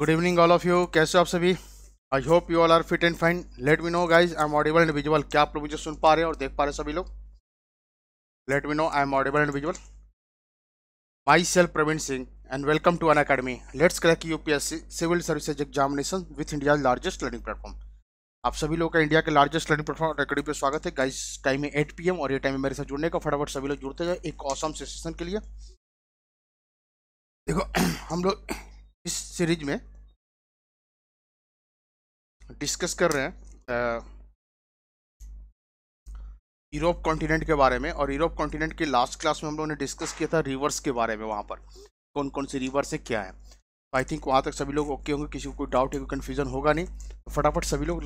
Good evening all of you कैसे हो आप सभी I hope you all are fit and fine let me know guys I am audible and visual क्या आप लोग मुझे सुन पा रहे हैं और देख पा रहे हैं सभी लोग let me know I am audible and visual my self Praveen Singh and welcome to Unacademy let's crack U P S C civil services examination with India largest learning platform आप सभी लोग का इंडिया के लार्जेस्ट लर्निंग प्लेटफॉर्म अकेडमी पर स्वागत है guys time है eight P और ये टाइम मेरे साथ जुड़ने का फटाफट सभी लोग जुड़ते हैं एक औसम सेशन के लिए देखो हम लोग इस सीरीज में डिस्कस कर रहे हैं यूरोप कॉन्टिनेंट के बारे में और यूरोप कॉन्टिनेंट के लास्ट क्लास में हम लोगों ने डिस्कस किया था रिवर्स के बारे में वहाँ पर कौन कौन से रिवर्स है क्या है आई थिंक वहाँ तक सभी लोग ओके होंगे किसी को कोई डाउट या कोई कन्फ्यूजन होगा नहीं तो फटाफट सभी लोग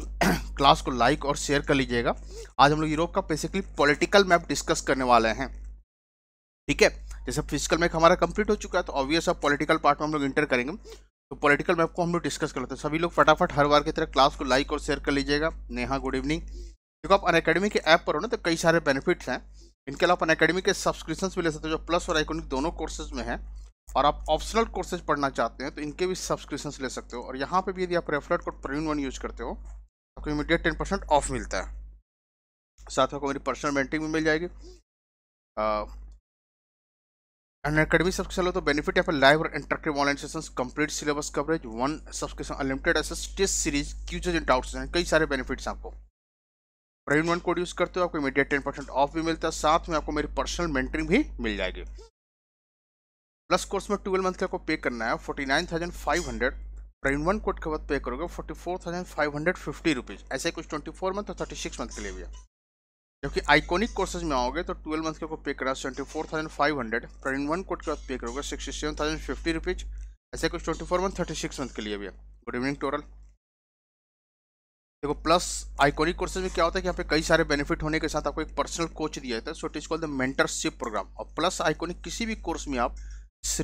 क्लास को लाइक और शेयर कर लीजिएगा आज हम लोग यूरोप का बेसिकली पॉलिटिकल मैप डिस्कस करने वाले हैं ठीक है जैसे फिजिकल मैप हमारा कंप्लीट हो चुका है तो ऑब्वियस अब पॉलिटिकल पार्ट में हम लोग इंटर करेंगे तो पॉलिटिकल मैप को हम लोग डिस्कस कर लेते हैं सभी लोग फटाफट हर बार की तरह क्लास को लाइक और शेयर कर लीजिएगा नेहा गुड इवनिंग देखो आप अनकेडमी के ऐप पर हो ना तो कई सारे बेनिफिट्स हैं इनके अलावा अनकेडमी के सब्सक्रिप्शन भी ले सकते हो जो प्लस और आइकोनिक दोनों कोर्सेज में है और आप ऑप्शनल कोर्सेज पढ़ना चाहते हैं तो इनके भी सब्सक्रिप्शन ले सकते हो और यहाँ पर भी यदि आप referral code Praveen one use करते हो आपको इमीडिएट टेन परसेंट ऑफ मिलता है साथ में आपको मेरी पर्सनल मेंटिंग भी मिल जाएगी एंड सब्सक्रिप्शन लो तो बेनिफिट यहाँ पर लाइव और interactive online sessions complete syllabus coverage one subscription unlimited access test series quizzes and doubts and कई सारे बेनिफिट्स आपको प्राइम वन कोड यूज़ करते हो आपको इमीडिएट टेन परसेंट ऑफ भी मिलता है साथ में आपको मेरी पर्सनल मेंटरिंग भी मिल जाएगी प्लस कोर्स में ट्वेल्व मंथ आपको पे करना है forty nine thousand five hundred prime one code के बाद पे करोगे forty four thousand five hundred fifty rupees ऐसे कुछ ट्वेंटी फोर मंथ और थर्टी सिक्स मंथ के लिए भी है जबकि आइकॉनिक कोर्सेज में आओगे तो ट्वेल्व मंथ के आपको पे करा twenty four thousand five hundred पर इन वन कोर्ट के बाद पे करोगे sixty seven thousand fifty rupees ऐसे कुछ twenty four month thirty six month के लिए भी है गुड इवनिंग टोटल देखो प्लस आइकॉनिक कोर्सेज में क्या होता है कि यहाँ पे कई सारे बेनिफिट होने के साथ आपको एक पर्सनल कोच दिया जाता है so it is called the mentorship programme और प्लस आइकॉनिक किसी भी कोर्स में आप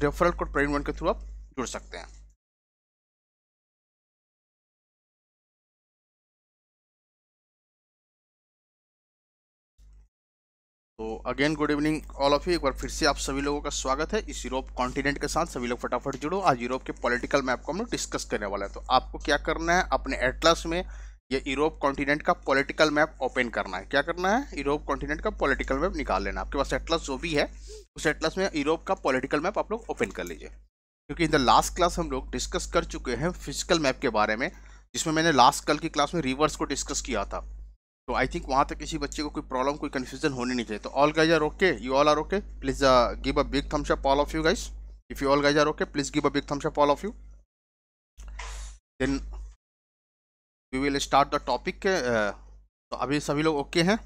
रेफरल कोड प्रेरिन वन के थ्रू आप जुड़ सकते हैं तो again good evening all of you एक बार फिर से आप सभी लोगों का स्वागत है इस यूरोप कॉन्टिनेंट के साथ सभी लोग फटाफट जुड़ो आज यूरोप के पॉलिटिकल मैप को हम लोग डिस्कस करने वाला है तो आपको क्या करना है अपने एटलस में ये यूरोप कॉन्टिनेंट का पॉलिटिकल मैप ओपन करना है क्या करना है यूरोप कॉन्टिनेंट का पॉलिटिकल मैप निकाल लेना आपके पास एटलस जो भी है उस एटलस में यूरोप का पॉलिटिकल मैप आप लोग ओपन कर लीजिए क्योंकि इन द लास्ट क्लास हम लोग डिस्कस कर चुके हैं फिजिकल मैप के बारे में जिसमें मैंने लास्ट कल की क्लास में रिवर्स को डिस्कस किया था तो आई थिंक वहाँ तक किसी बच्चे को कोई प्रॉब्लम कोई कन्फ्यूजन होने नहीं चाहिए तो all guys are okay you all are okay please give a big thumbs up all of you guys if you all guys are okay please give a big thumbs up all of you then we will start the topic तो अभी सभी लोग okay okay हैं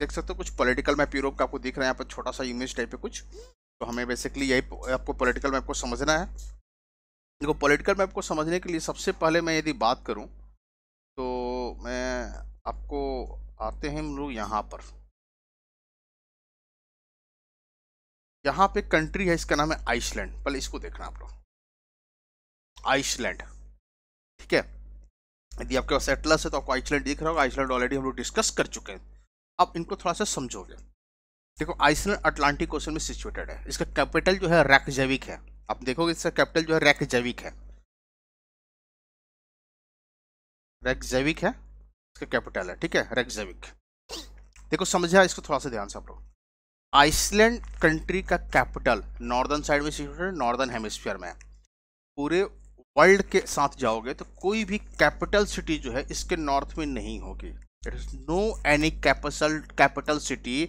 देख सकते हो कुछ political map Europe का आपको दिख रहा है यहाँ पर छोटा सा इमेज टाइप है कुछ तो हमें बेसिकली यही आपको पॉलिटिकल मैप को समझना है देखो पॉलिटिकल मैप को समझने के लिए सबसे पहले मैं यदि बात करूं तो मैं आपको आते हैं हम लोग यहाँ पर यहाँ पे कंट्री है इसका नाम है आइसलैंड पहले इसको देखना आप लोग आइसलैंड ठीक है यदि आपके पास एटलस है तो आपको आइसलैंड दिख रहा होगा आइसलैंड ऑलरेडी हम लोग डिस्कस कर चुके हैं अब इनको थोड़ा सा समझोगे देखो आइसलैंड अटलांटिक ओशन में सिचुएटेड है इसका कैपिटल जो है रैकजेविक है आप देखोगे इसका कैपिटल जो है रैकजेविक है रैकजेविक है इसका कैपिटल है ठीक है रैकजेविक देखो समझा इसको थोड़ा सा ध्यान से आप लोग आइसलैंड कंट्री का कैपिटल नॉर्दर्न साइड में सिचुएटेड नॉर्दर्न हेमिस्फीयर में पूरे वर्ल्ड के साथ जाओगे तो कोई भी कैपिटल सिटी जो है इसके नॉर्थ में नहीं होगी it is no any capital capital city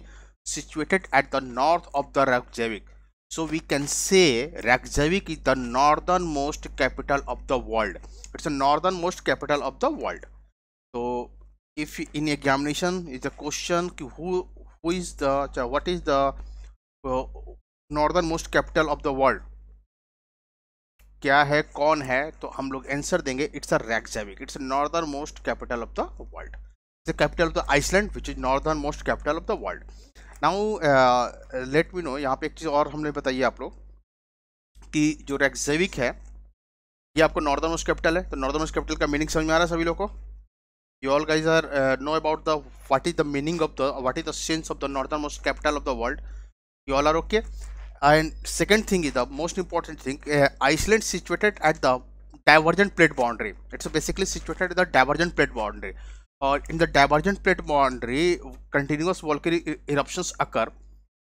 situated at the north of the Reykjavik. So we can say Reykjavik is the northernmost capital of the world. It's the northernmost capital of the world. So if in examination is a question who who is the what is the uh, northernmost capital of the world? क्या है कौन है तो हम लोग answer देंगे it's a Reykjavik it's northern most capital of the world the capital of the Iceland which is northern most capital of the world now let me know यहाँ पे एक चीज़ और हमने बताइए आप लोग कि जो रेक्जेविक है ये आपको नॉर्दर्न वेस्ट कैपिटल है तो नॉर्दर्न वेस्ट कैपिटल का मीनिंग समझ में आ रहा है सभी लोगों को you all guys are know about the what is the meaning of the what is the sense of the northern most capital of the world you all are okay and second thing is the most important thing Iceland situated at the divergent plate boundary it's basically situated the divergent plate boundary uh, in the divergent plate boundary continuous volcanic eruptions occur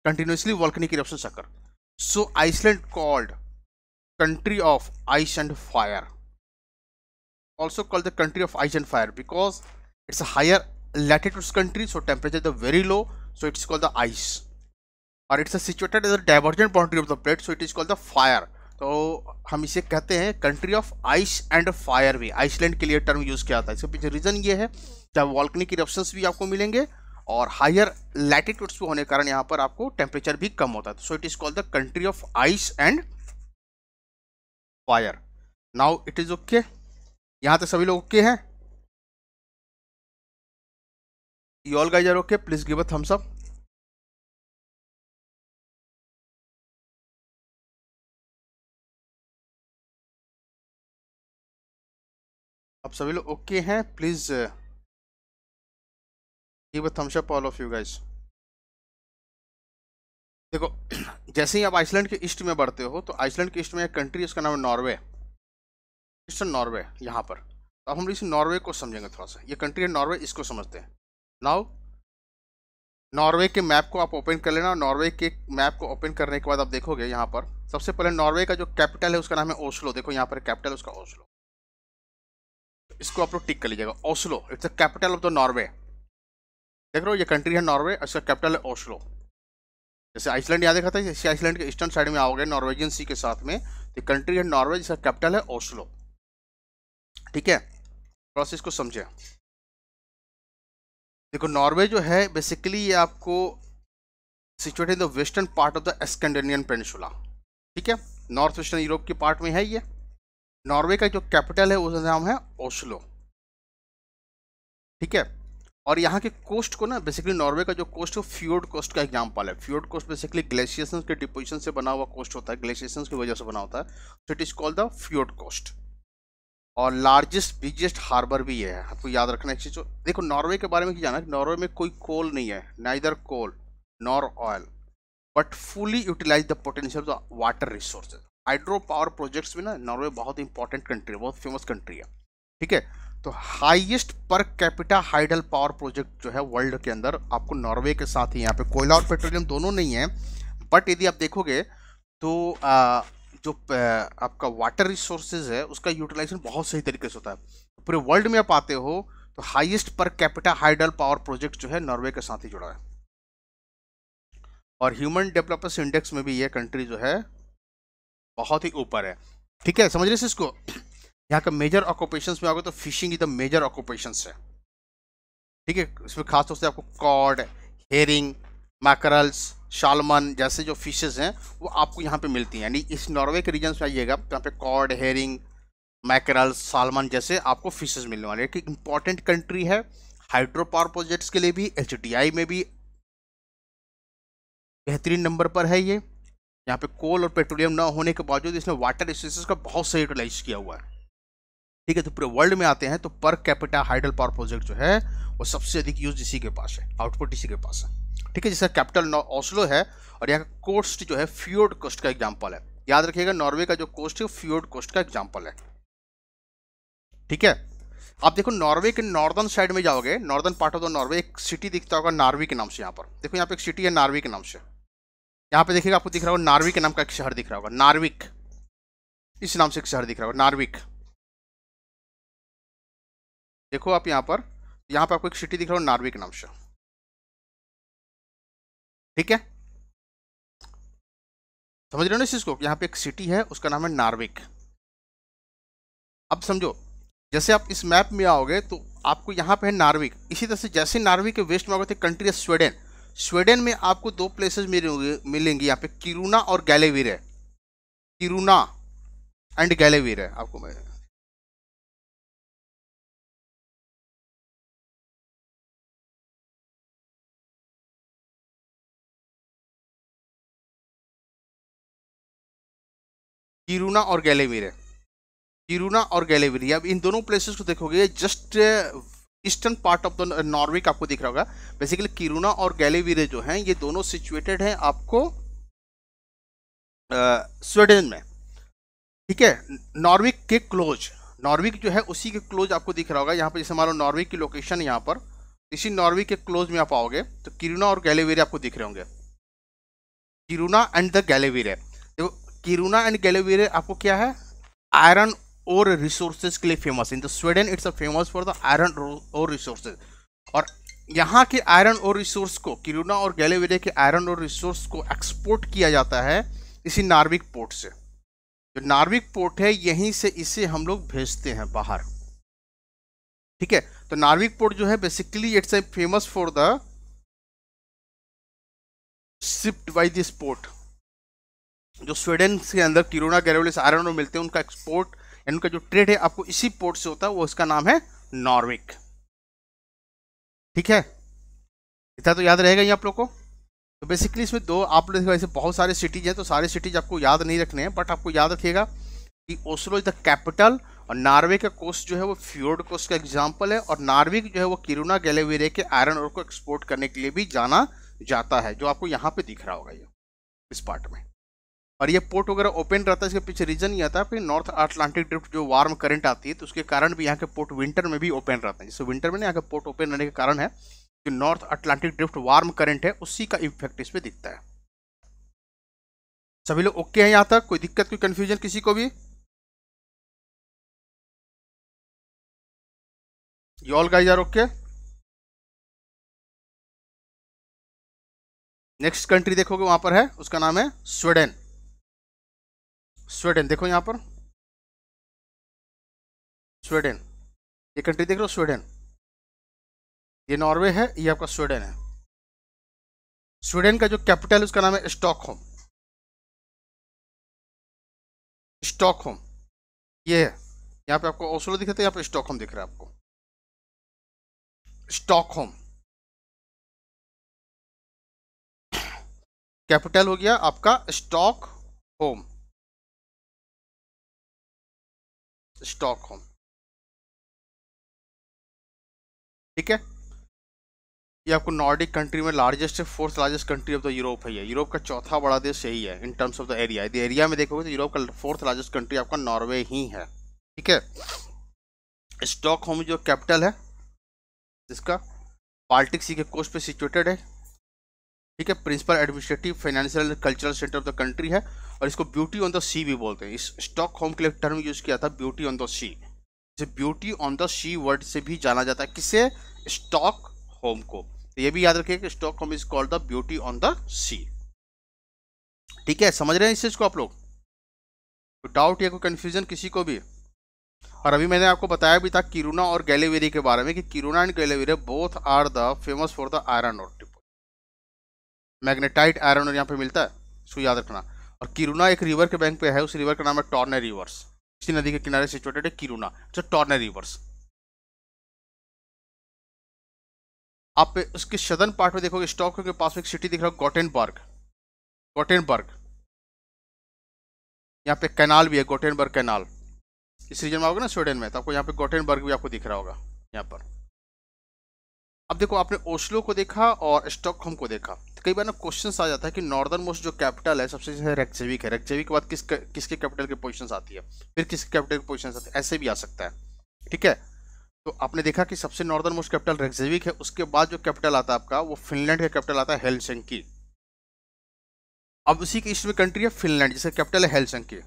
continuously volcanic eruptions occur so iceland called country of ice and fire also called the country of ice and fire because it's a higher latitudes country so temperature is very low so it's called the ice or it's a situated as a divergent boundary of the plate so it is called the fire तो हम इसे कहते हैं country of ice and fire भी Iceland के लिए term use किया जाता है इसके पीछे रीज़न ये है जब वॉल्कनिक इरप्शंस भी आपको मिलेंगे और हायर लैटिट्यूड्स भी होने के कारण यहाँ पर आपको टेम्परेचर भी कम होता है so it is called the country of ice and fire now it is okay यहाँ तक तो सभी लोग ओके हैं you all guys are okay please give a thumbs up आप सभी लोग ओके हैं please give a thumbs up all of you guys देखो जैसे ही आप आइसलैंड के ईस्ट में बढ़ते हो तो आइसलैंड के ईस्ट में एक कंट्री है उसका नाम है नॉर्वे ईस्टर्न नॉर्वे यहाँ पर तो अब हम इस नॉर्वे को समझेंगे थोड़ा सा ये कंट्री है नॉर्वे इसको समझते हैं नाउ नॉर्वे के मैप को आप ओपन कर लेना नॉर्वे के मैप को ओपन करने के बाद आप देखोगे यहाँ पर सबसे पहले नॉर्वे का जो कैपिटल है उसका नाम है ओस्लो देखो यहाँ पर कैपिटल उसका ओस्लो इसको आप लोग टिक कर लीजिएगा Oslo it's the capital of the Norway देख रहे हो ये कंट्री है नॉर्वे इसका कैपिटल है ओस्लो जैसे आइसलैंड याद देखा था जैसे आइसलैंड के ईस्टर्न साइड में आओगे नॉर्वेजियन सी के साथ में तो कंट्री है नॉर्वे जिसका कैपिटल है ओस्लो ठीक है सा इसको समझे देखो नॉर्वे जो है बेसिकली ये आपको situated in the western part of the Scandinavian peninsula ठीक है नॉर्थ वेस्टर्न यूरोप के पार्ट में है ये नॉर्वे का जो कैपिटल है उसका नाम है ओस्लो ठीक है और यहाँ के कोस्ट को ना बेसिकली नॉर्वे का जो कोस्ट है फ्यूर्ड कोस्ट का एग्जाम्पल है फ्यूर्ड कोस्ट बेसिकली ग्लेशिएशन के डिपोजिशन से बना हुआ कोस्ट होता है ग्लेशिएशन की वजह से बना होता है so it is called the fjord coast और लार्जेस्ट बिगेस्ट हार्बर भी है आपको याद रखना एक चीज़ देखो नॉर्वे के बारे में जाना कि नॉर्वे में कोई कोल नहीं है ना इधर coal nor oil but fully utilise the potential of the water resources hydro power projects में ना नॉर्वे बहुत इंपॉर्टेंट कंट्री है बहुत फेमस कंट्री है ठीक है तो highest per capita hydel power project जो है वर्ल्ड के अंदर आपको नॉर्वे के साथ ही यहाँ पे कोयला और पेट्रोलियम दोनों नहीं है बट यदि आप देखोगे तो आ, जो आपका वाटर रिसोर्सेज है उसका यूटिलाइजेशन बहुत सही तरीके से होता है पूरे वर्ल्ड में आप आते हो तो highest per capita hydel power project जो है नॉर्वे के साथ ही जुड़ा है और ह्यूमन डेवलपर्स इंडेक्स में भी ये कंट्री जो है बहुत ही ऊपर है ठीक है समझ रहे इसको यहाँ का मेजर ऑक्यूपेशन में आओगे तो fishing is the major occupation है ठीक है इसमें खासतौर से आपको कॉड हेरिंग मैकरल्स शालमन जैसे जो फिशेज हैं वो आपको यहाँ पे मिलती हैं यानी इस नॉर्वे के रीजन में आइएगा तो यहाँ पे कॉड हेरिंग मैकरल्स सालमन जैसे आपको फिशेज मिलने वाले एक इंपॉर्टेंट कंट्री है हाइड्रो पावर प्रोजेक्ट्स के लिए भी एच में भी बेहतरीन नंबर पर है ये यहाँ पे कोल और पेट्रोलियम ना होने के बावजूद इसने वाटर रिसोर्सेज का बहुत सही यूटिलाइज किया हुआ है ठीक है तो पूरे वर्ल्ड में आते हैं तो per capita hydel power project जो है वो सबसे अधिक यूज इसी के पास है आउटपुट इसी के पास है ठीक है जैसा कैपिटल ऑस्लो है और यहाँ का कोस्ट जो है फ्योर्ड कोस्ट का एग्जाम्पल है याद रखिएगा नॉर्वे का जो कोस्ट है फ्यूर्ड कोस्ट का एग्जाम्पल है ठीक है आप देखो नॉर्वे के नॉर्दर्न साइड में जाओगे northern part of the Norway एक सिटी दिखता होगा नार्वे के नाम से यहाँ पर देखो यहाँ पे एक सिटी है नार्वे के नाम से यहाँ पे देखिएगा आपको दिख रहा होगा नार्विक नाम का एक शहर दिख रहा होगा नार्विक इस नाम से एक शहर दिख रहा होगा नार्विक देखो आप यहाँ पर यहाँ पर आपको एक सिटी दिख रहा होगा नार्विक नाम से ठीक है समझ रहे हो ना इस चीज़ को यहाँ पे एक सिटी है उसका नाम है नार्विक अब समझो जैसे आप इस मैप में आओगे तो आपको यहाँ पे है नार्विक इसी तरह से जैसे नार्विक के वेस्ट में आओगे थे तो कंट्री है स्वीडन स्वीडन में आपको दो प्लेसेस मिलेंगे मिलेंगी यहाँ पे किरुना और गैलेवीर है किरुना एंड गैलेवीर है आपको मैं किरुना और गैलेवीर है किरुना और गैलेवीर अब इन दोनों प्लेसेस को देखोगे just eastern part of the Norway का आपको दिख रहा होगा बेसिकली किरुना और गैलेवीरे जो हैं ये दोनों सिचुएटेड हैं आपको स्वीडन में ठीक है नॉर्वे के क्लोज नॉर्वे जो है उसी के क्लोज आपको दिख रहा होगा यहाँ पर जैसे मान लो नॉर्वे की लोकेशन यहाँ पर इसी नॉर्वे के क्लोज में आप आओगे तो किरुना और गैलेवीरे आपको दिख रहे होंगे किरुना एंड द गैलेवीरे देखो किरुना एंड गैलेवीरे आपको क्या है आयरन और रिसोर्सेज के लिए famous in the Sweden it's famous for the iron और रिसोर्सेज और यहाँ के आयरन और रिसोर्स को किरुना और गैलेवेरिया के आयरन और रिसोर्स को एक्सपोर्ट किया जाता है इसी नार्विक पोर्ट से जो नार्विक पोर्ट है यहीं से इसे हम लोग भेजते हैं बाहर ठीक है तो नार्विक पोर्ट जो है basically it's a famous for the shipped by this port जो स्वीडन के अंदर किरुना से आयरन और मिलते हैं उनका एक्सपोर्ट एंड उनका जो ट्रेड है आपको इसी पोर्ट से होता है वो उसका नाम है नॉर्विक ठीक है इतना तो याद रहेगा ये आप लोग को तो बेसिकली इसमें दो आप लोग ऐसे बहुत सारे सिटीज हैं तो सारे सिटीज आपको याद नहीं रखने हैं बट आपको याद रखिएगा कि ओसलो इज द कैपिटल और नार्वे का कोस्ट जो है वो फ्योर्ड कोस्ट का एग्जाम्पल है और नार्विक जो है वो किरुना गैलेवेरे के आयरन और को एक्सपोर्ट करने के लिए भी जाना जाता है जो आपको यहाँ पे दिख रहा होगा ये इस पार्ट में और ये पोर्ट वगैरह ओपन रहता है इसके पीछे रीजन ये आता है कि नॉर्थ अटलांटिक ड्रिफ्ट जो वार्म करंट आती है तो उसके कारण भी यहाँ के पोर्ट विंटर में भी ओपन रहता है जैसे विंटर में ना यहाँ के पोर्ट ओपन रहने के कारण है कि North Atlantic drift warm current है उसी का इफेक्ट इस पर दिखता है सभी लोग ओके हैं यहाँ तक कोई दिक्कत कोई कन्फ्यूजन किसी को भी y'all guys are okay next country देखोगे वहां पर है उसका नाम है स्वीडन स्वीडन देखो यहाँ पर स्वीडन ये कंट्री देख लो स्वीडन ये नॉर्वे है ये आपका स्वीडन है स्वीडन का जो कैपिटल है उसका नाम है स्टॉकहोम स्टॉकहोम ये है यहाँ पे आपको ओसलो रहा था यहाँ पे स्टॉकहोम दिख रहा है आपको स्टॉकहोम कैपिटल हो गया आपका स्टॉक होम स्टॉकहोम ठीक है ये आपको नॉर्डिक कंट्री में largest fourth largest country of the Europe है ये यूरोप का चौथा बड़ा देश यही है in terms of the area यदि एरिया में देखोगे तो यूरोप का फोर्थ लार्जेस्ट कंट्री आपका नॉर्वे ही है ठीक है स्टॉकहोम जो कैपिटल है जिसका बाल्टिक सी के कोस्ट पे सिचुएटेड है ठीक है principal administrative financial and cultural centre of the country है और इसको ब्यूटी ऑन द सी भी बोलते हैं इस स्टॉक होम के लिए टर्म यूज किया था ब्यूटी ऑन द सी इसे beauty on the sea word से भी जाना जाता है किसे स्टॉक होम को तो ये भी याद रखिए कि Stockholm is called the beauty on the sea ठीक है समझ रहे हैं इस चीज को आप लोग तो डाउट या कोई कंफ्यूजन किसी को भी और अभी मैंने आपको बताया भी था किरुना और गैलेवेरी के बारे में कि Kiruna and Gallivare both are the famous for the iron और मैग्नेटाइट आयरन और यहाँ पे मिलता है इसको याद रखना और किरुना एक रिवर के बैंक पे है उस रिवर का नाम है टॉर्ने रिवर्स इसी नदी के किनारे सिचुएटेड है किरुना जो टॉर्ने रिवर्स आप उसके सदन पार्ट में देखोगे स्टॉक के पास में एक सिटी दिख रहा है गोटेनबर्ग गोटेनबर्ग यहाँ पे कैनाल भी है गोटेनबर्ग कैनाल इस रीजन में आओगे ना स्वीडन में तो आपको यहाँ पे गोटेनबर्ग भी आपको दिख रहा होगा यहाँ पर अब देखो आपने ओस्लो को देखा और स्टॉकहोम को देखा तो कई बार ना क्वेश्चन आ जाता है कि नॉर्दर्न मोस्ट जो कैपिटल है सबसे जैसे रेक्जेविक है रेक्जेविक के बाद किस किसके कैपिटल की पोजिशन आती है फिर किसके कैपिटल के पोजिशन आती है ऐसे भी आ सकता है ठीक है तो आपने देखा कि सबसे नॉर्दर्न मोस्ट कैपिटल रेक्जेविक है उसके बाद जो कैपिटल आता है आपका वो फिनलैंड का कैपिटल आता है हेलसंकी अब उसी की ईस्ट में कंट्री है फिनलैंड जिसका कैपिटल है हेलसंकी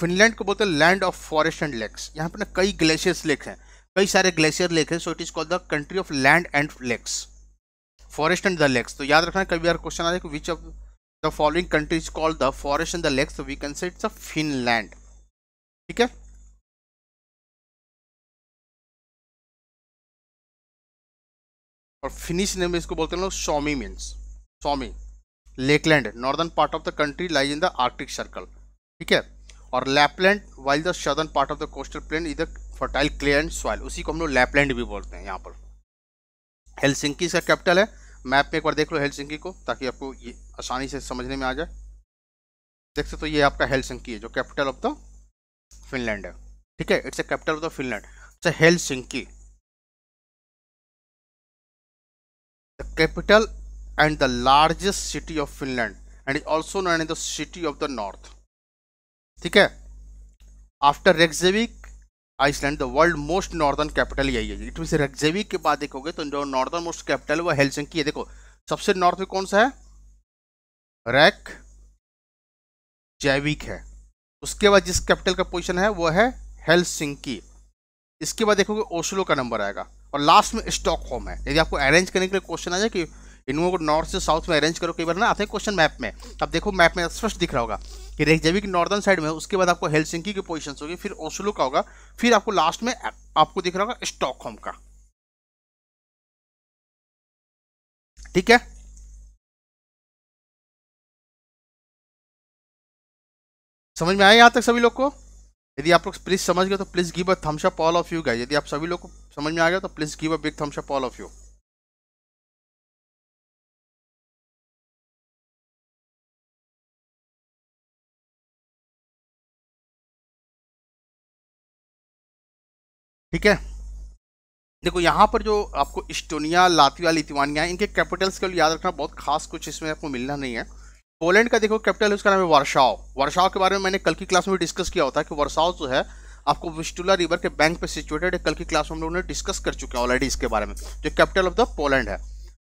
फिनलैंड को बोलते हैं land of forest and lakes यहाँ पर ना कई ग्लेशियर्स लेक हैं कई सारे ग्लेशियर लेक है so it is called the country of land and lakes forest and the lakes तो याद रखना कभी यार क्वेश्चन आ है which of the following country is called the forest and the lakes we can say it's a Finland ठीक है और फिनिश नेम इसको बोलते हैं लोग Suomi means Suomi lakeland northern part of the country lies in the Arctic circle ठीक है और Lapland while the southern part of the coastal plain इधर फर्टाइल क्ले एंड सॉइल उसी को हम लोग लैपलैंड भी बोलते हैं यहाँ पर हेलसिंकी इसका कैपिटल है मैप में एक बार देख लो हेलसिंकी को ताकि आपको ये आसानी से समझने में आ जाए देख सकते हो ये आपका हेलसिंकी है जो कैपिटल ऑफ द फिनलैंड है ठीक है it's a capital of the Finland अच्छा a Helsinki the capital and the largest city of Finland and is also known an the city of the north ठीक है after Reykjavik Iceland the world most northern capital यही है it mean रेगजेविक के बाद देखोगे तो जो नॉर्दर्न मोस्ट कैपिटल वो हेलसिंकी है देखो सबसे नॉर्थ में कौन सा है रैक जैविक है उसके बाद जिस कैपिटल का पोजीशन है वो है हेलसिंकी इसके बाद देखोगे ओस्लो का नंबर आएगा और लास्ट में स्टॉकहोम है यदि आपको अरेंज करने के लिए क्वेश्चन आ जाए कि इनको को नॉर्थ से साउथ में अरेंज करो कई बार ना आते हैं क्वेश्चन मैप में अब देखो मैप में स्पष्ट दिख रहा होगा कि रेजविक नॉर्दर्न साइड में उसके बाद आपको हेलसिंकी की पोजिशन होगी फिर ओसलो का होगा फिर आपको लास्ट में आपको दिख रहा होगा स्टॉकहोम का ठीक है समझ में आए यहाँ तक सभी लोग को यदि आप लोग प्लीज समझ गए तो please give a thumbs up all of you guys यदि आप सभी लोग को समझ में आ गया तो please give a big thumbs up all of you ठीक है देखो यहाँ पर जो आपको इस्टोनिया लातविया लिथुआनिया इनके कैपिटल्स लिए याद रखना बहुत खास कुछ इसमें आपको मिलना नहीं है पोलैंड का देखो कैपिटल उसका नाम है वर्षाओ वर्षाओ के बारे में मैंने कल की क्लास में डिस्कस किया होता है कि वर्षाओ जो है आपको विस्टुला रिवर के बैंक पे सिचुएटेड है कल की क्लास में हम लोगों ने डिस्कस कर चुके हैं ऑलरेडी इसके बारे में जो कैपिटल ऑफ द पोलैंड है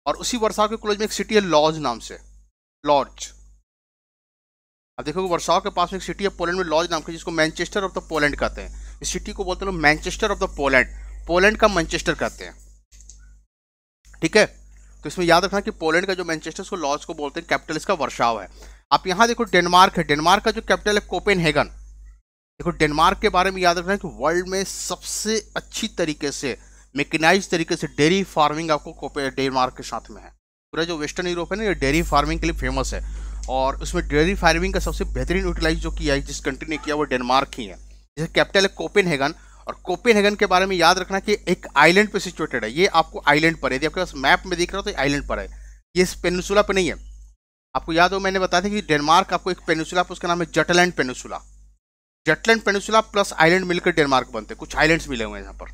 और उसी वर्षाओ के क्लोज में एक सिटी है लॉज नाम से लॉज अब देखो वर्षाओ के पास में एक सिटी है पोलैंड में लॉज नाम की जिसको मैनचेस्टर ऑफ द पोलैंड कहते हैं इस सिटी को बोलते लोग Manchester of the Poland Poland का मैनचेस्टर कहते हैं ठीक है तो इसमें याद रखना कि पोलैंड का जो मैनचेस्टर उसको लॉज को बोलते हैं कैपिटल इसका वर्षाव है आप यहाँ देखो डेनमार्क है डेनमार्क का जो कैपिटल है कोपेनहेगन देखो डेनमार्क के बारे में याद रखना कि वर्ल्ड में सबसे अच्छी तरीके से मेकेनाइज तरीके से डेयरी फार्मिंग आपको डेनमार्क के साथ में है पूरा जो वेस्टर्न यूरोप है ना ये डेयरी फार्मिंग के लिए फेमस है और उसमें डेयरी फार्मिंग का सबसे बेहतरीन यूटिलाइज जो किया है जिस कंट्री ने किया वो डेनमार्क ही है जैसे कैपिटल है कोपेन हेगन और कोपेन हेगन के बारे में याद रखना कि एक आइलैंड पे सिचुएटेड है ये आपको आइलैंड पर है यदि आपके पास मैप में देख रहा हो तो आइलैंड पर है ये इस पेनसुला पे नहीं है आपको याद हो मैंने बताया था कि डेनमार्क आपको एक पेनसुला उसका नाम है Jutland peninsula Jutland peninsula plus island मिलकर डेनमार्क बनते कुछ आइलैंड्स मिले हुए हैं यहाँ पर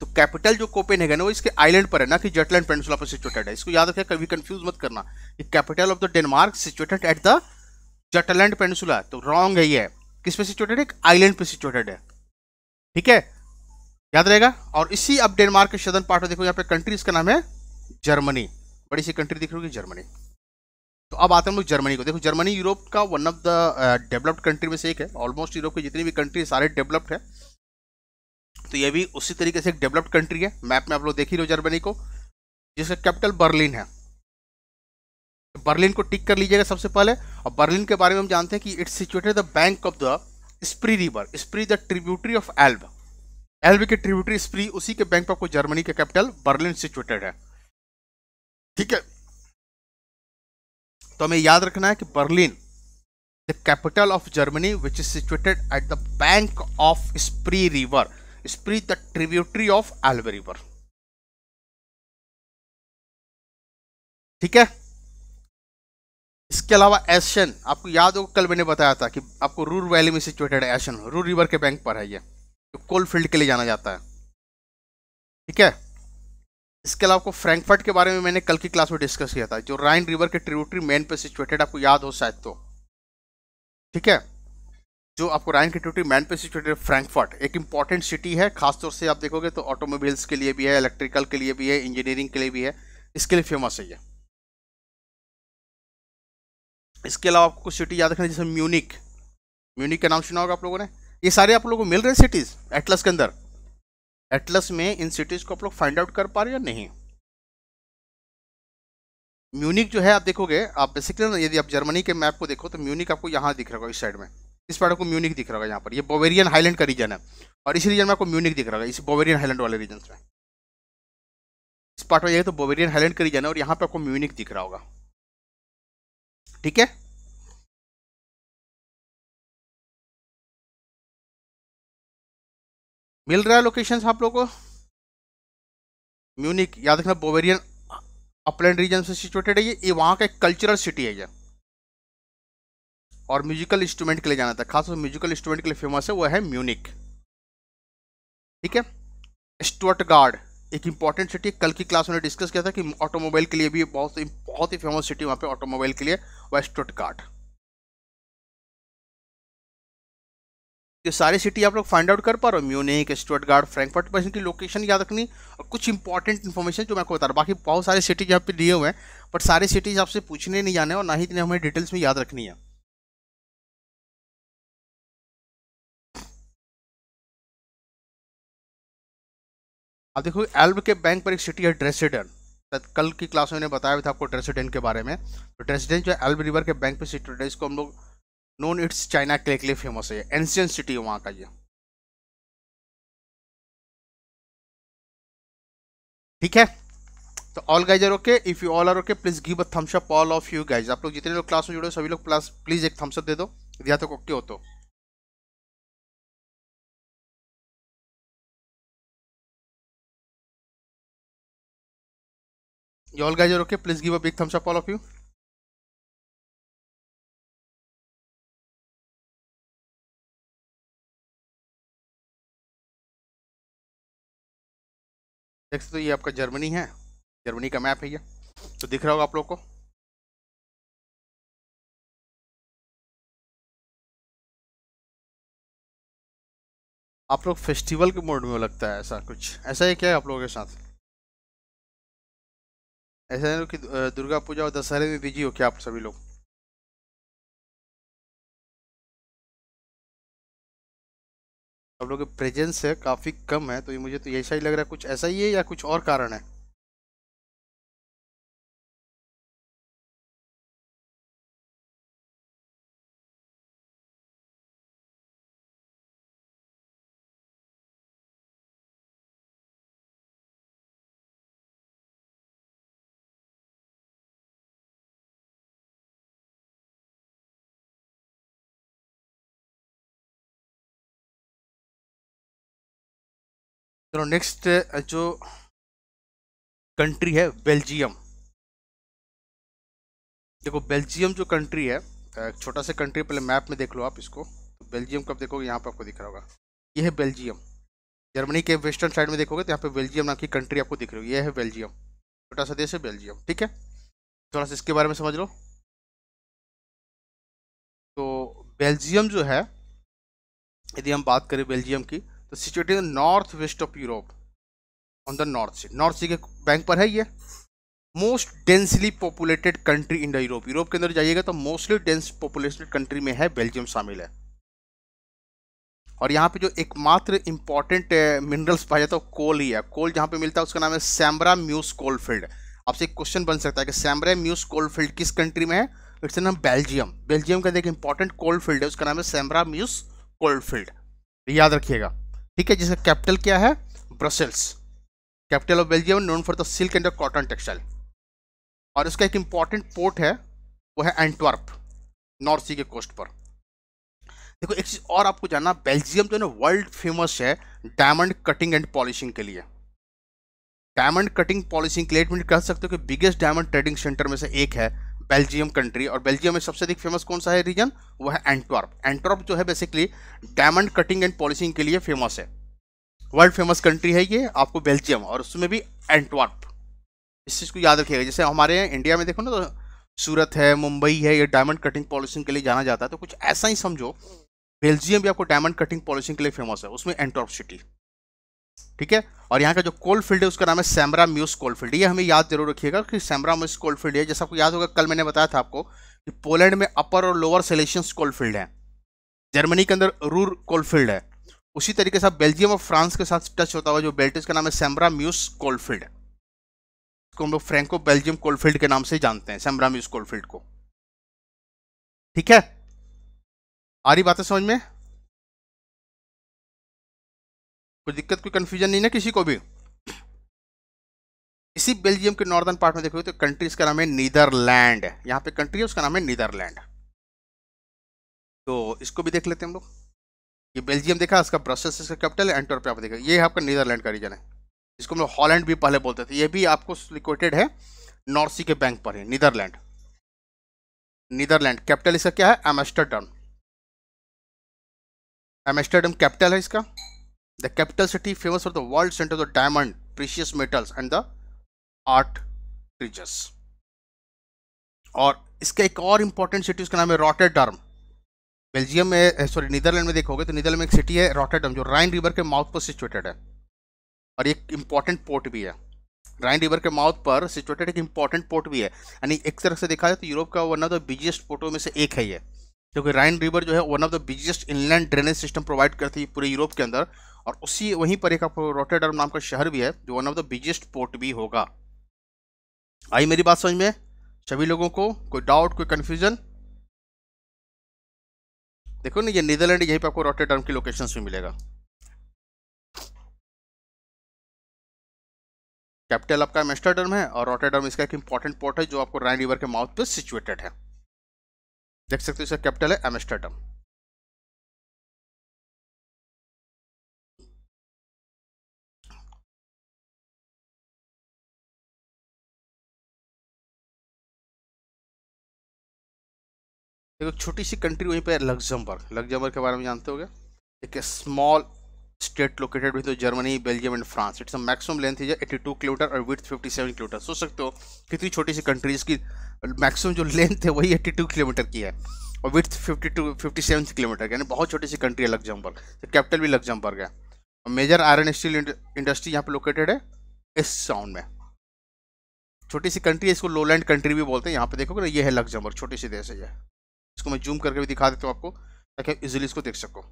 तो कैपिटल जो कोपेन हेगन है वो इसके आइलैंड पर है ना कि जटलैंड पेनसुला पर सिचुएटेड है इसको याद रखें कभी कंफ्यूज मत करना कि capital of the Denmark situated at the Jutland peninsula तो रॉन्ग है ये किस पे सिचुएटेड है एक आइलैंड पे सिचुएटेड है ठीक है याद रहेगा और इसी अब डेनमार्क के सदन पार्ट में देखो यहाँ पे कंट्रीज का नाम है जर्मनी बड़ी सी कंट्री दिख रही होगी जर्मनी तो अब आते हैं हम लोग जर्मनी को देखो जर्मनी यूरोप का one of the developed country में से एक है ऑलमोस्ट यूरोप की जितनी भी कंट्री सारे डेवलप्ड है तो ये भी उसी तरीके से एक डेवलप्ड कंट्री है मैप में आप लोग देख ही रहे हो जर्मनी को जिसका कैपिटल बर्लिन है बर्लिन को टिक कर लीजिएगा सबसे पहले और बर्लिन के बारे में हम जानते हैं कि it's situated the bank of the Spree river Spree the tributary of Elbe Elbe के ट्रिब्यूटरी स्प्री उसी के बैंक ऑफ जर्मनी का कैपिटल बर्लिन सिचुएटेड है ठीक है तो हमें याद रखना है कि Berlin the capital of Germany which is situated at the bank of Spree river Spree the tributary of Elbe river ठीक है इसके अलावा एशन आपको याद हो कल मैंने बताया था कि आपको रूर वैली में सिचुएटेड है एशन रूर रिवर के बैंक पर है ये जो कोल फील्ड के लिए जाना जाता है ठीक है इसके अलावा आपको फ्रैंकफर्ट के बारे में मैंने कल की क्लास में डिस्कस किया था जो राइन रिवर के ट्रिब्यूटरी मेन पे सिचुएटेड आपको याद हो शायद तो ठीक है जो आपको राइन के ट्रिब्यूटरी मेन पे सिचुएटेड फ्रैंकफर्ट एक इंपॉर्टेंट सिटी है खासतौर से आप देखोगे तो ऑटोमोबाइल्स के लिए भी है इलेक्ट्रिकल के लिए भी है इंजीनियरिंग के लिए भी है इसके लिए फेमस है ये इसके अलावा आपको कुछ सिटी याद रखना जैसे म्यूनिक म्यूनिक का नाम सुना होगा आप लोगों ने ये सारे आप लोगों को मिल रहे हैं सिटीज़ एटलस के अंदर एटलस में इन सिटीज़ को आप लोग फाइंड आउट कर पा रहे हो या नहीं म्यूनिक जो है आप देखोगे आप बेसिकली ना यदि आप जर्मनी के मैप को देखो तो म्यूनिक आपको यहाँ दिख रहा होगा इस साइड में इस पार्ट को म्यूनिक दिख रहा होगा यहाँ पर ये बोवेरियन हाईलैंड का रीजन है और इस रीजन में आपको म्यूनिक दिख रहा होगा इस बोवेरियन हाईलैंड वाले रीजन में इस पार्ट में जाइए तो बोवेरियन हाईलैंड का रीजन है और यहाँ पर आपको म्यूनिक दिख रहा होगा ठीक है मिल रहा है लोकेशन आप लोगों को म्यूनिक याद रखना बोवेरियन अपलैंड रीजन से सिचुएटेड है ये ये वहाँ का एक कल्चरल सिटी है ये और म्यूजिकल इंस्ट्रूमेंट के लिए जाना था खासकर म्यूजिकल इंस्ट्रूमेंट के लिए फेमस है वो है म्यूनिक ठीक है गार्ड एक इंपॉर्टेंट सिटी कल की क्लास में डिस्कस किया था कि ऑटोमोबाइल के लिए भी बहुत बहुत ही फेमस सिटी वहाँ पे ऑटोमोबाइल के लिए व ये सारी सिटी आप लोग फाइंड आउट कर पा रहे हो म्यूनिक स्टुटगार्ड फ्रैंकफर्ट बस इनकी लोकेशन याद रखनी और कुछ इंपॉर्टेंट इन्फॉर्मेशन जो मैं आपको बता रहा हूँ बाकी बहुत सारे सिटीज यहाँ पे दिए हुए हैं बट सारे सिटीज आपसे पूछने नहीं जाने और ना ही इतने हमें डिटेल्स में याद रखनी है अब देखो एल्ब के बैंक पर एक सिटी है ड्रेसिडन कल की क्लास में बताया भी था आपको ट्रेसिडेंट के बारे में तो ट्रेसिडेंट जो एल्ब रिवर के बैंक पे सिटेड है इसको हम लोग नोन इट्स चाइना के लिए फेमस है एंशियन सिटी है वहाँ का ये ठीक है तो all guys are okay if you all are okay please give a thumbs up all of you guys आप लोग जितने लोग क्लास में जुड़े सभी लोग प्लस प्लीज एक थम्सअप दे दो दिया तो ओके हो तो you all guys are okay please give a big thumbs up all of you देख तो ये आपका जर्मनी है जर्मनी का मैप है ये तो दिख रहा होगा आप लोग को आप लोग फेस्टिवल के मोड में लगता है ऐसा कुछ ऐसा ही क्या है आप लोगों के साथ ऐसा नहीं कि दुर्गा पूजा और दशहरे में बिजी हो क्या आप सभी लोग आप लोग प्रेजेंस है काफ़ी कम है तो ये मुझे तो ऐसा ही लग रहा है कुछ ऐसा ही है या कुछ और कारण है चलो नेक्स्ट जो कंट्री है बेल्जियम देखो बेल्जियम जो कंट्री है छोटा सा कंट्री पहले मैप में देख लो आप इसको तो बेल्जियम कब देखोगे यहाँ पर आपको दिख रहा होगा ये है बेल्जियम जर्मनी के वेस्टर्न साइड में देखोगे तो यहाँ पे बेल्जियम नाम की कंट्री आपको दिख रही होगी ये है बेल्जियम छोटा सा देश है बेल्जियम ठीक है थोड़ा सा इसके बारे में समझ लो तो बेल्जियम जो है यदि हम बात करें बेल्जियम की तो situated north west of Europe on the North sea North sea के बैंक पर है ये most densely populated country in the Europe Europe के अंदर जाइएगा तो मोस्टली डेंस पॉपुलेटेड कंट्री में है बेल्जियम शामिल है और यहाँ पे जो एकमात्र इंपॉर्टेंट मिनरल्स eh, पाया जाता है कोल ही है कोल जहाँ पे मिलता है उसका नाम है सैमरा म्यूस कोल फील्ड आपसे एक क्वेश्चन बन सकता है कि सैमरा म्यूस कोल फील्ड किस कंट्री में है इट्स नाम बेल्जियम बेल्जियम का एक इंपॉर्टेंट कोल फील्ड है उसका नाम है सैमरा म्यूस कोल फील्ड याद रखिएगा ठीक है जिसका कैपिटल क्या है Brussels capital of Belgium known for the silk and cotton textile और इसका एक इम्पॉर्टेंट पोर्ट है वो है एंटवर्प नॉर्थ सी के कोस्ट पर देखो एक चीज़ और आपको जानना बेल्जियम जो है ना वर्ल्ड फेमस है डायमंड कटिंग एंड पॉलिशिंग के लिए डायमंड कटिंग पॉलिशिंग के लिए कह सकते हो कि बिगेस्ट डायमंड ट्रेडिंग सेंटर में से एक है बेल्जियम कंट्री और बेल्जियम में सबसे अधिक फेमस कौन सा है रीजन वो है एंटवर्प एंटवर्प जो है basically diamond cutting and polishing के लिए फेमस है वर्ल्ड फेमस कंट्री है ये आपको बेल्जियम और उसमें भी एंटवर्प इस चीज़ को याद रखिएगा जैसे हमारे इंडिया में देखो ना तो सूरत है मुंबई है ये डायमंड कटिंग पॉलिशिंग के लिए जाना जाता है तो कुछ ऐसा ही समझो बेल्जियम भी आपको डायमंड कटिंग पॉलिशिंग के लिए फेमस है उसमें एंटॉर्प सिटी ठीक है और यहाँ का जो कोल फील्ड है उसका नाम है सैमरा म्यूस कोल फील्ड ये हमें याद जरूर रखिएगा कि सैमरा म्यूस कोल फील्ड है जैसा आपको याद होगा कल मैंने बताया था आपको कि पोलैंड में अपर और लोअर सेलेशन कोल फील्ड है जर्मनी के अंदर रूर कोल फील्ड है उसी तरीके से बेल्जियम और फ्रांस के साथ टच होता हुआ जो बेल्ट का नाम है सैमरा म्यूस कोल फील्ड इसको हम लोग फ्रेंको बेल्जियम कोल फील्ड के नाम से जानते हैं सैमरा म्यूस कोल फील्ड को ठीक है आ रही बातें समझ में कोई दिक्कत कोई कन्फ्यूजन नहीं ना किसी को भी इसी बेल्जियम के नॉर्दर्न पार्ट में देखोगे तो कंट्री इसका नाम है नीदरलैंड यहाँ पे कंट्री है उसका नाम है नीदरलैंड तो इसको भी देख लेते हैं हम लोग ये बेल्जियम देखा इसका ब्रसेस इसका कैपिटल है एंटरप्रे आप देखा ये आपका नीदरलैंड का रीजन है इसको हम लोग हॉलैंड भी पहले बोलते थे ये भी आपको लिक्वेटेड है नॉर्थ के बैंक पर है नीदरलैंड नीदरलैंड कैपिटल इसका क्या है एमस्टरडम एमस्टरडम कैपिटल है इसका The capital city famous for the world center of the diamond, precious metals and art ridges और इसका एक और इम्पोर्टेंट सिटी उसका नाम है रॉटेडर्म बेल्जियम में सॉरी eh, नीदरलैंड में देखोगे तो नीदरलैंड में एक सिटी है रॉटेडर्म जो राइन रिवर के माउथ पर सिचुएटेड है और एक इंपॉर्टेंट पोर्ट भी है राइन रिवर के माउथ पर सिचुएटेड एक इंपॉर्टेंट पोर्ट भी है यानी एक तरह से देखा जाए तो यूरोप का वन ऑफ द बिजिएस्ट पोर्टों में से एक है ये क्योंकि राइन रिवर जो है one of the biggest inland drainage system provide करती है पूरे यूरोप के अंदर और उसी वहीं पर एक रोटेडर्म नाम का शहर भी है जो one of the biggest port भी होगा आई मेरी बात समझ में सभी लोगों को कोई डाउट कोई कन्फ्यूजन देखो ना ये नीदरलैंड यहीं पर आपको रोटेडर्म की लोकेशन भी मिलेगा कैपिटल आपका एम्स्टर्डम है और रोटेडर्म इसका एक इंपॉर्टेंट पोर्ट है जो आपको राइन रिवर के माउथ पे सिचुएटेड है देख सकते हो इसका कैपिटल है एमस्टर्डम एक छोटी सी कंट्री वहीं पे है लग्जमबर्ग लग्जमबर्ग के बारे में जानते हो एक small state state located Germany Belgium and France it's maximum length is eighty two kilometre और विथ फिफ्टी सेवन किलोमीटर सोच सकते हो कितनी छोटी सी कंट्रीज की मैक्सिमम जो लेंथ है वही एट्टी टू किलोमीटर की है और विथ फिफ्टी सेवन किलोमीटर यानी बहुत छोटी सी कंट्री है लग्जमबर्ग कैपिटल भी लग्जमबर्ग है और मेजर आयरन स्टील इंडस्ट्री यहाँ पे लोकेटेड है इस साउंड में छोटी सी कंट्री है इसको लोलैंड कंट्री भी बोलते हैं यहाँ पे देखोगे ना ये है लग्जमबर्ग छोटी सी देश है ये इसको मैं जूम करके भी दिखा देता हूँ आपको ताकि आप इजिली इसको देख सको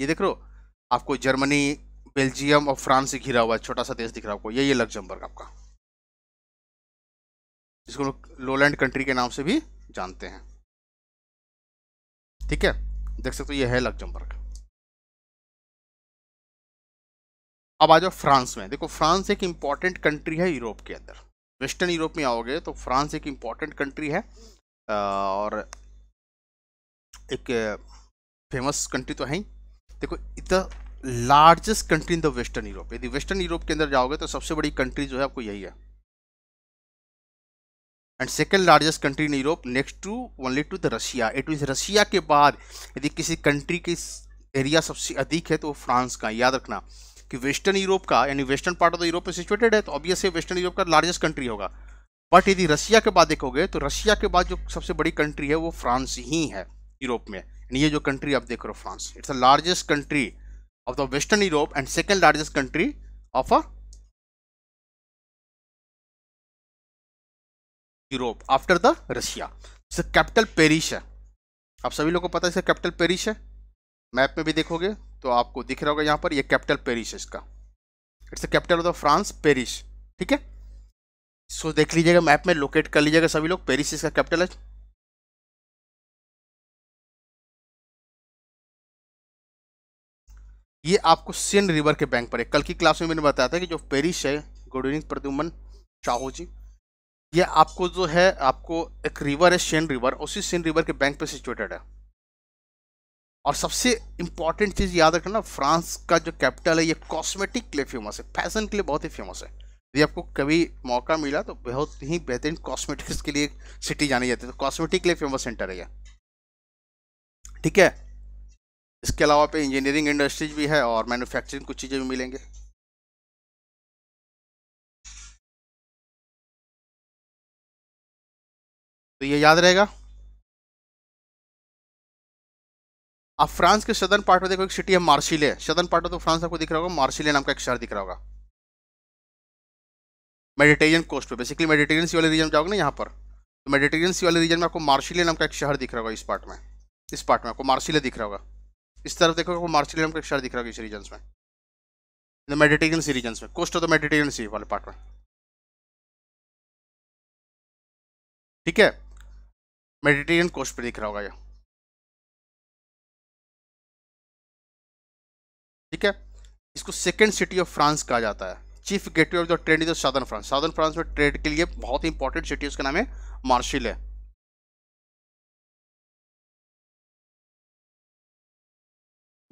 ये देख लो आपको जर्मनी बेल्जियम और फ्रांस से घिरा हुआ है छोटा सा देश दिख रहा है आपको ये है लग्जमबर्ग आपका जिसको लोग लोलैंड कंट्री के नाम से भी जानते हैं ठीक है देख सकते हो ये है लग्जमबर्ग अब आ जाओ फ्रांस में देखो फ्रांस एक इंपॉर्टेंट कंट्री है यूरोप के अंदर वेस्टर्न यूरोप में आओगे तो फ्रांस एक इंपॉर्टेंट कंट्री है और एक फेमस कंट्री तो है ही देखो the largest country in the western Europe यदि वेस्टर्न यूरोप के अंदर जाओगे तो सबसे बड़ी कंट्री जो है आपको यही है and second largest country in Europe next to only to the Russia it is Russia के बाद यदि किसी कंट्री की एरिया सबसे अधिक है तो वो फ्रांस का याद रखना कि वेस्टर्न यूरोप का यानी western part of the Europe situated है तो ऑब्वियस वेस्टर्न यूरोप का लार्जेस्ट कंट्री होगा बट यदि रशिया के बाद देखोगे तो रशिया के बाद जो सबसे बड़ी कंट्री है वो फ्रांस ही है यूरोप में ये जो कंट्री आप देख रहे हो France it's the largest country of the western Europe and second largest country of a Europe after the Russia इसका कैपिटल पेरिस है आप सभी लोगों को पता है इसका कैपिटल पेरिस है मैप में भी देखोगे तो आपको दिख रहा होगा यहाँ पर ये कैपिटल पेरिस है इसका it's the capital of the France Paris ठीक है सो देख लीजिएगा मैप में लोकेट कर लीजिएगा सभी लोग पेरिस इसका कैपिटल है ये आपको सेन रिवर के बैंक पर है कल की क्लास में मैंने बताया था कि जो पेरिस है गुड इवनिंग प्रद्युमन शाहू जी ये आपको जो है आपको एक रिवर है सेन रिवर उसी सेन रिवर के बैंक पर सिचुएटेड है और सबसे इंपॉर्टेंट चीज़ याद रखना फ्रांस का जो कैपिटल है ये कॉस्मेटिक के लिए फेमस है फैशन के लिए बहुत ही फेमस है यदि आपको कभी मौका मिला तो बहुत ही बेहतरीन कॉस्मेटिक्स के लिए सिटी जानी जाती है तो कॉस्मेटिक के लिए फेमस सेंटर है यह ठीक है इसके अलावा पे इंजीनियरिंग इंडस्ट्रीज भी है और मैन्युफैक्चरिंग कुछ चीज़ें भी मिलेंगे तो ये याद रहेगा अब फ्रांस के सदर्न पार्ट में देखो एक सिटी है मार्शिले सदर्न पार्ट में तो फ्रांस आपको दिख रहा होगा मार्शिले नाम का एक शहर दिख रहा होगा मेडिटेरियन कोस्ट पे बेसिकली मेडिटेरियन सी वाले रीजन में जाओगे ना यहाँ पर तो मेडिटेरियन सी वाले रीजन में आपको मार्शिले नाम का एक शहर दिख रहा होगा इस पार्ट में इस पार्ट में आपको मार्शिले दिख रहा होगा इस तरफ देखो वो मार्सिलियम का अक्षर दिख रहा है इस रीजन में इन मेडिटेरियन सी रीजन में coast of the Mediterranean sea वाले पार्ट में ठीक है मेडिटेरियन कोस्ट पे दिख रहा होगा यह ठीक है इसको सेकेंड सिटी ऑफ फ्रांस कहा जाता है chief gateway of the trade is southern France southern France में ट्रेड के लिए बहुत ही इंपॉर्टेंट सिटी उसका नाम है मार्शिल है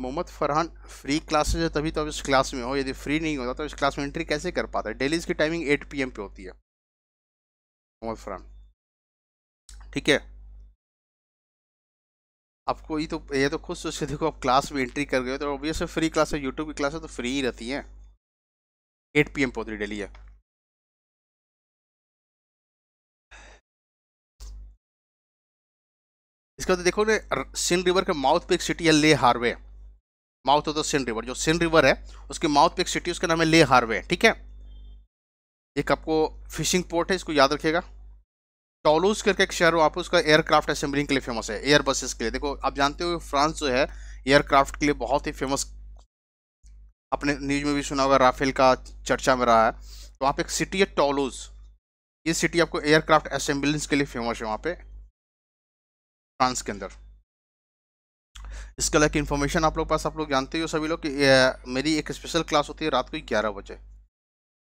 मोहम्मद फरहान फ्री क्लासेज है तभी तो आप इस क्लास में हो यदि फ्री नहीं होता तो इस क्लास में एंट्री कैसे कर पाता है डेली इसकी टाइमिंग 8 पीएम पे होती है मोहम्मद फरहान ठीक है आपको ये तो ये तो खुद सोचिए देखो आप क्लास में एंट्री कर गए तो ऑब्वियस फ्री क्लास है यूट्यूब की क्लास है तो फ्री ही रहती है एट पी एम पे होती है डेली है इसका तो देखो ना सिन रिवर के माउथ पे एक सिटी है ले हार्वे mouth of the Sindh river जो सिंध रिवर है उसके माउथ पे एक सिटी उसका नाम है ले हार्वे ठीक है एक आपको फिशिंग पोर्ट है इसको याद रखिएगा टॉलूस करके एक शहर वहाँ पर उसका एयरक्राफ्ट असेंबलिंग के लिए फेमस है एयर बसेस के लिए देखो आप जानते हो फ्रांस जो है एयरक्राफ्ट के लिए बहुत ही फेमस अपने न्यूज में भी सुना होगा राफेल का चर्चा में रहा है तो वहाँ पे एक सिटी है टॉलूस ये सिटी आपको एयरक्राफ्ट असेंबलिंग के लिए फेमस है वहाँ पे फ्रांस के अंदर इसके लाइक इन्फॉर्मेशन आप लोग पास आप लोग जानते हो सभी लोग कि मेरी एक स्पेशल क्लास होती है रात को ग्यारह बजे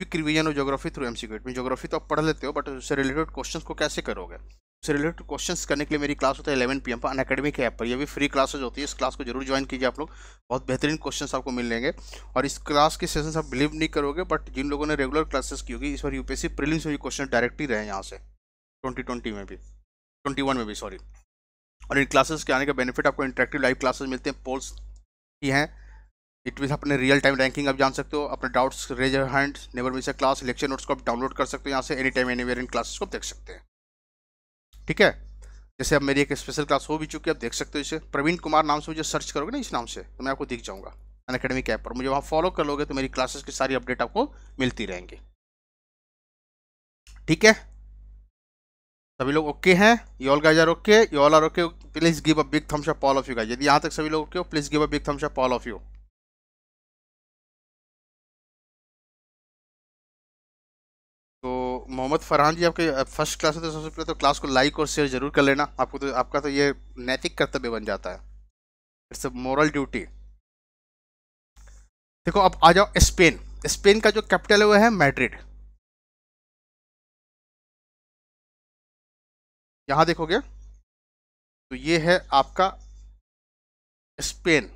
क्विक रिविजन और जोग्राफी थ्रू एम सी में जोग्राफी तो आप पढ़ लेते हो बट उससे रिलेटेड क्वेश्चन को कैसे करोगे उससे रिलेटेड क्वेश्चंस करने के लिए मेरी क्लास होता है इलेवन पी एम पर के ऐप पर यह भी फ्री क्लासेज होती है इस क्लास को जरूर ज्वाइन कीजिए आप लोग बहुत बेहतरीन क्वेश्चन आपको मिल लेंगे और इस क्लास के सेशन आप बिलीव नहीं करोगे बट जिन लोगों ने रेगुलर क्लासेस की होगी इस बार यूपीएससी प्रिलिम्स में भी क्वेश्चन डायरेक्ट ही रहे हैं यहाँ से ट्वेंटी ट्वेंटी में भी ट्वेंटी वन में भी सॉरी और इन क्लासेस के आने का बेनिफिट आपको इंटरेक्टिव लाइव क्लासेस मिलते हैं पोल्स की हैं इट मीन अपने रियल टाइम रैंकिंग आप जान सकते हो अपने doubts raise hand never miss class lecture notes को आप डाउनलोड कर सकते हो यहाँ से any time any in classes को देख सकते हैं ठीक है जैसे अब मेरी एक स्पेशल क्लास हो भी चुकी है आप देख सकते हो इसे प्रवीण कुमार नाम से मुझे सर्च करोगे ना इस नाम से तो मैं आपको दिख जाऊँगा अन अकेडमी ऐप पर मुझे वहाँ फॉलो कर लोगे तो मेरी क्लासेस की सारी अपडेट आपको मिलती रहेंगी ठीक है सभी लोग ओके हैं y'all guys are okay y'all are okay please give a big thumbs up all of you guys यदि यहाँ तक सभी लोग ओके हो please give a big thumbs up all of you तो मोहम्मद फरहान जी आपके फर्स्ट क्लास होते तो सबसे पहले तो क्लास को लाइक और शेयर जरूर कर लेना आपको तो आपका तो ये नैतिक कर्तव्य बन जाता है इट्स अ मॉरल ड्यूटी देखो अब आ जाओ स्पेन स्पेन का जो कैपिटल है वो है मैड्रिड यहाँ देखोगे तो ये है आपका स्पेन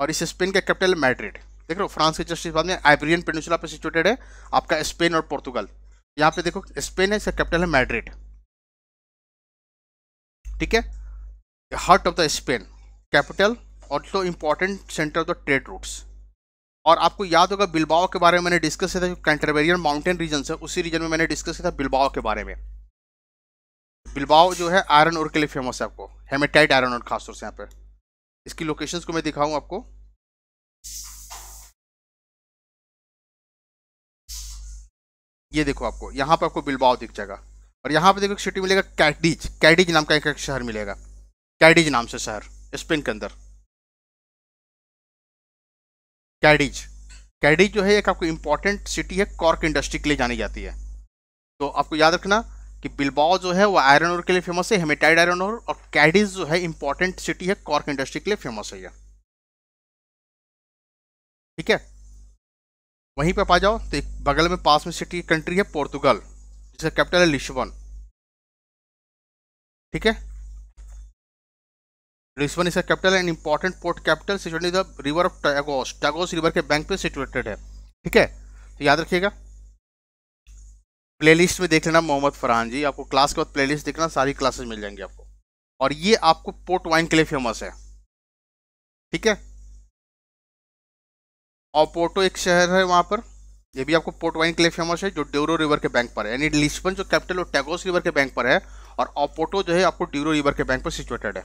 और इस स्पेन का कैपिटल मैड्रिड देख रहे हो फ्रांस के जस्ट इस बाद में आइब्रियन पेनिशुला पे सिचुएटेड है आपका स्पेन और पोर्तुगल यहाँ पे देखो स्पेन है इसका कैपिटल है मैड्रिड ठीक है heart of the Spain capital so important centre of the trade routes और आपको याद होगा बिलबाओ के बारे में मैंने डिस्कस किया था जो कैंटरबेरियन माउंटेन रीजन है उसी रीजन में मैंने डिस्कस किया था बिलबाओ के बारे में बिलबाओ जो है आयरन और के लिए फेमस है आपको हेमेटाइट आयरन और खासतौर से यहाँ पे इसकी लोकेशंस को मैं दिखाऊँ आपको ये देखो आपको यहाँ पे आपको बिलबाओ दिख जाएगा और यहाँ पे देखो एक सिटी मिलेगा कैडिज कैडिज नाम का एक शहर मिलेगा कैडिज नाम से शहर स्पेन के अंदर कैडिज कैडिज जो है एक आपको इम्पोर्टेंट सिटी है कॉर्क इंडस्ट्री के लिए जानी जाती है तो आपको याद रखना कि बिलबाओ जो है वो आयरन और के लिए फेमस है हेमेटाइड आयरन और, और कैडिस जो है इंपॉर्टेंट सिटी है कॉर्क इंडस्ट्री के लिए फेमस है यह ठीक है वहीं पे आ जाओ तो एक बगल में पास में सिटी कंट्री है पोर्तुगल जिसका कैपिटल है लिस्बन ठीक है लिस्बन इसका capital and important port capital situated the river of Tagus Tagus river के बैंक पे सिचुएटेड है ठीक है तो याद रखिएगा प्लेलिस्ट में देख लेना मोहम्मद फरहान जी आपको क्लास के बाद प्लेलिस्ट देखना सारी क्लासेस मिल जाएंगी आपको और ये आपको पोर्ट वाइन के लिए फेमस है ठीक है और पोर्टो एक शहर है वहां पर ये भी आपको पोर्ट वाइन के लिए फेमस है जो ड्यूरो रिवर के बैंक पर है यानी लिस्बन जो कैपिटल और टैगोस रिवर के बैंक पर है और ऑपोटो जो है आपको ड्यूरो रिवर के बैंक पर सिचुएटेड है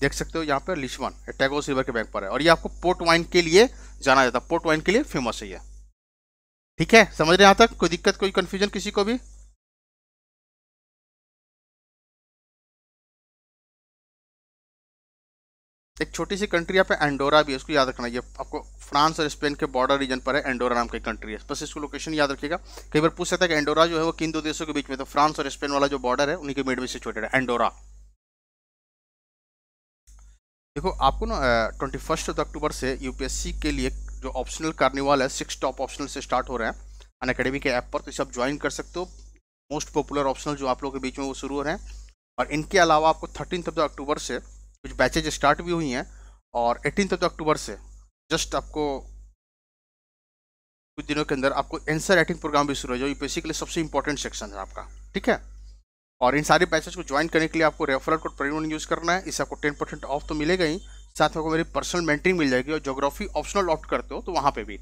देख सकते हो यहाँ पर लिस्बन टैगोस रिवर के बैंक पर है और ये आपको पोर्ट वाइन के लिए जाना जाता है पोर्ट वाइन के लिए फेमस है यह ठीक है समझ रहे यहां तक कोई दिक्कत कोई कंफ्यूजन किसी को भी एक छोटी सी कंट्री यहाँ पे एंडोरा भी है उसको याद रखना ये आपको फ्रांस और स्पेन के बॉर्डर रीजन पर है एंडोरा नाम की कंट्री है बस इसको लोकेशन याद रखिएगा कई बार पूछ सकता है कि एंडोरा जो है वो किन दो देशों के बीच में तो फ्रांस और स्पेन वाला जो बॉर्डर है उन्हीं के मिड में सिचुएटेड है एंडोरा देखो आपको ना ट्वेंटी फर्स्ट ऑफ अक्टूबर से यूपीएससी के लिए जो ऑप्शनल कार्निवाल है सिक्स टॉप ऑप्शनल से स्टार्ट हो रहा है अन अकेडमी के ऐप पर तो इसे आप ज्वाइन कर सकते हो मोस्ट पॉपुलर ऑप्शनल जो आप लोगों के बीच में वो शुरू हो रहे हैं और इनके अलावा आपको थर्टीन ऑफ अक्टूबर से कुछ बैचेज स्टार्ट भी हुई हैं और एटीन ऑफ अक्टूबर से जस्ट आपको कुछ दिनों के अंदर आपको एंसर राइटिंग प्रोग्राम भी शुरू हो जो यूपीएससी के लिए सबसे इंपॉर्टेंट सेक्शन है आपका ठीक है और इन सारे बैचेज को ज्वाइन करने के लिए आपको रेफरल कोड परिवहन यूज़ करना है इससे आपको टेन परसेंट ऑफ तो मिलेगा ही साथ में मेरी पर्सनल मेंटरिंग मिल जाएगी और जोग्राफी ऑप्शनल ऑप्ट करते हो तो वहाँ पे भी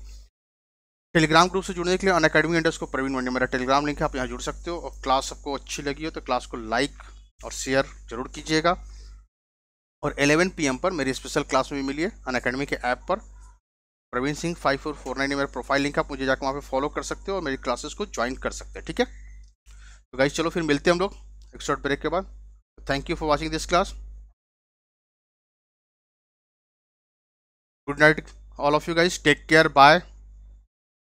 टेलीग्राम ग्रुप से जुड़ने के लिए अन अकेडमी इंडर्स को प्रवीण मंडी मेरा टेलीग्राम लिंक है आप यहाँ जुड़ सकते हो और क्लास आपको अच्छी लगी हो तो क्लास को लाइक और शेयर जरूर कीजिएगा और 11 पीएम पर मेरी स्पेशल क्लास में भी मिली है अन अकेडमी के ऐप पर Praveen Singh five four four nine मेरा प्रोफाइल लिंक आप मुझे जाकर वहाँ पे फॉलो कर सकते हो और मेरी क्लासेस को ज्वाइन कर सकते हैं ठीक है तो गाइज चलो फिर मिलते हैं हम लोग एक शॉर्ट ब्रेक के बाद thank you for watching this class good night all of you guys take care bye